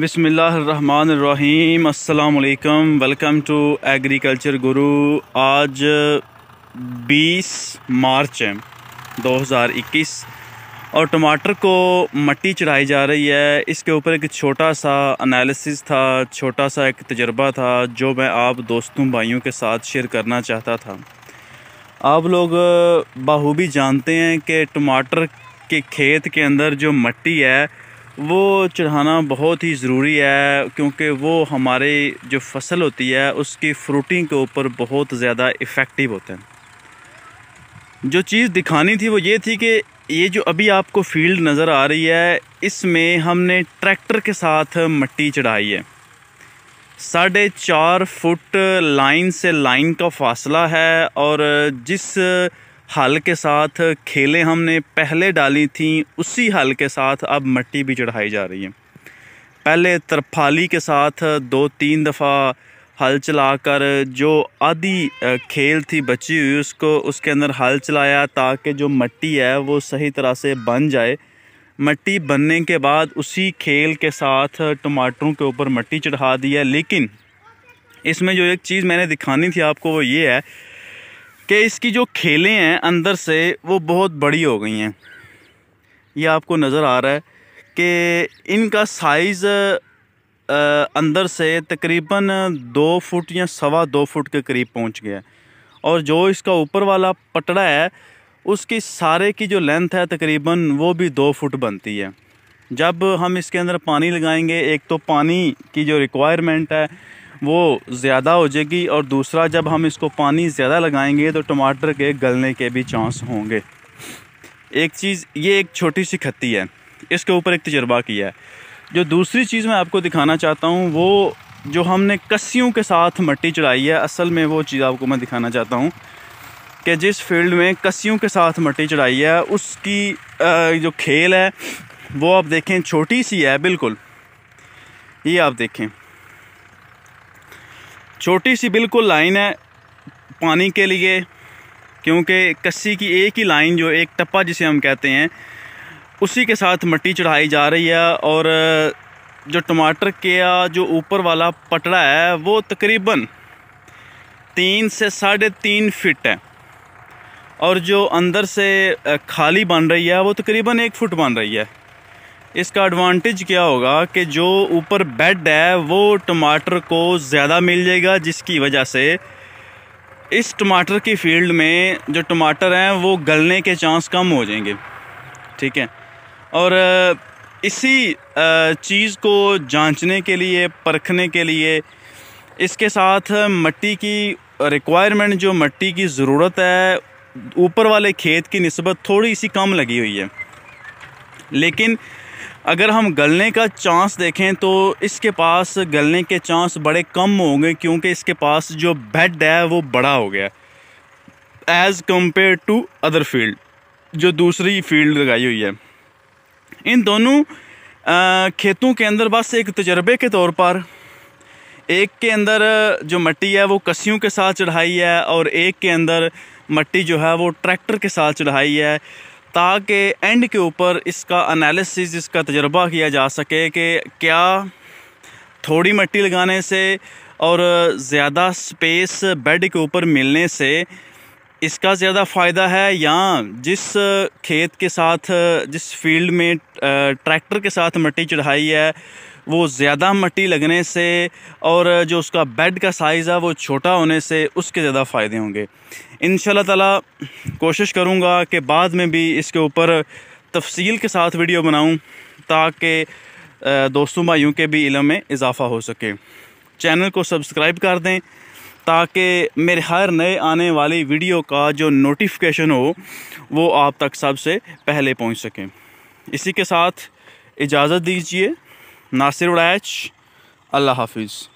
बिसमीम अल्लाम welcome to agriculture गुरु आज 20 मार्च है 2021 और टमाटर को मट्टी चढ़ाई जा रही है इसके ऊपर एक छोटा सा एनालिसिस था छोटा सा एक तजर्बा था जो मैं आप दोस्तों भाइयों के साथ शेयर करना चाहता था आप लोग बाहूबी जानते हैं कि टमाटर के खेत के अंदर जो मट्टी है वो चढ़ाना बहुत ही ज़रूरी है क्योंकि वो हमारे जो फसल होती है उसकी फ्रूटिंग के ऊपर बहुत ज़्यादा इफ़ेक्टिव होते हैं जो चीज़ दिखानी थी वो ये थी कि ये जो अभी आपको फील्ड नज़र आ रही है इसमें हमने ट्रैक्टर के साथ मट्टी चढ़ाई है साढ़े चार फुट लाइन से लाइन का फासला है और जिस हल के साथ खेले हमने पहले डाली थी उसी हल के साथ अब मट्टी भी चढ़ाई जा रही है पहले तरफाली के साथ दो तीन दफ़ा हल चलाकर जो आधी खेल थी बची हुई उसको उसके अंदर हल चलाया ताकि जो मट्टी है वो सही तरह से बन जाए मट्टी बनने के बाद उसी खेल के साथ टमाटरों के ऊपर मट्टी चढ़ा दी है लेकिन इसमें जो एक चीज़ मैंने दिखानी थी आपको वो ये है कि इसकी जो खेलें हैं अंदर से वो बहुत बड़ी हो गई हैं ये आपको नज़र आ रहा है कि इनका साइज़ अंदर से तकरीबन दो फुट या सवा दो फुट के करीब पहुंच गया है और जो इसका ऊपर वाला पटड़ा है उसकी सारे की जो लेंथ है तकरीबन वो भी दो फुट बनती है जब हम इसके अंदर पानी लगाएंगे एक तो पानी की जो रिक्वायरमेंट है वो ज़्यादा हो जाएगी और दूसरा जब हम इसको पानी ज़्यादा लगाएंगे तो टमाटर के गलने के भी चांस होंगे एक चीज़ ये एक छोटी सी खत्ती है इसके ऊपर एक तजर्बा किया है जो दूसरी चीज़ मैं आपको दिखाना चाहता हूँ वो जो हमने कस्सियों के साथ मट्टी चढ़ाई है असल में वो चीज़ आपको मैं दिखाना चाहता हूँ कि जिस फील्ड में कस्सियों के साथ मट्टी चढ़ाई है उसकी जो खेल है वो आप देखें छोटी सी है बिल्कुल ये आप देखें छोटी सी बिल्कुल लाइन है पानी के लिए क्योंकि कस्सी की एक ही लाइन जो एक टप्पा जिसे हम कहते हैं उसी के साथ मट्टी चढ़ाई जा रही है और जो टमाटर के या जो ऊपर वाला पटड़ा है वो तकरीबन तीन से साढ़े तीन फिट है और जो अंदर से खाली बन रही है वो तकरीबन एक फुट बन रही है इसका एडवांटेज क्या होगा कि जो ऊपर बेड है वो टमाटर को ज़्यादा मिल जाएगा जिसकी वजह से इस टमाटर की फील्ड में जो टमाटर हैं वो गलने के चांस कम हो जाएंगे ठीक है और इसी चीज़ को जांचने के लिए परखने के लिए इसके साथ मिट्टी की रिक्वायरमेंट जो मिट्टी की ज़रूरत है ऊपर वाले खेत की नस्बत थोड़ी सी कम लगी हुई है लेकिन अगर हम गलने का चांस देखें तो इसके पास गलने के चांस बड़े कम होंगे क्योंकि इसके पास जो बेड है वो बड़ा हो गया as compare to other field जो दूसरी फील्ड लगाई हुई है इन दोनों खेतों के अंदर बस एक तजर्बे के तौर पर एक के अंदर जो मट्टी है वो कसियों के साथ चढ़ाई है और एक के अंदर मट्टी जो है वो ट्रैक्टर के साथ चढ़ाई है ताकि एंड के ऊपर इसका एनालिसिस इसका तजर्बा किया जा सके कि क्या थोड़ी मिट्टी लगाने से और ज़्यादा स्पेस बेड के ऊपर मिलने से इसका ज़्यादा फ़ायदा है या जिस खेत के साथ जिस फील्ड में ट्रैक्टर के साथ मिट्टी चढ़ाई है वो ज़्यादा मट्टी लगने से और जो उसका बेड का साइज़ है वो छोटा होने से उसके ज़्यादा फ़ायदे होंगे इन ताला कोशिश करूँगा कि बाद में भी इसके ऊपर तफसील के साथ वीडियो बनाऊँ ताकि दोस्तों भाइयों के भी इलम में इजाफ़ा हो सके चैनल को सब्सक्राइब कर दें ताकि मेरे हर नए आने वाली वीडियो का जो नोटिफिकेशन हो वो आप तक सबसे पहले पहुंच सकें इसी के साथ इजाज़त दीजिए नासिर उड़ैच अल्लाह हाफिज़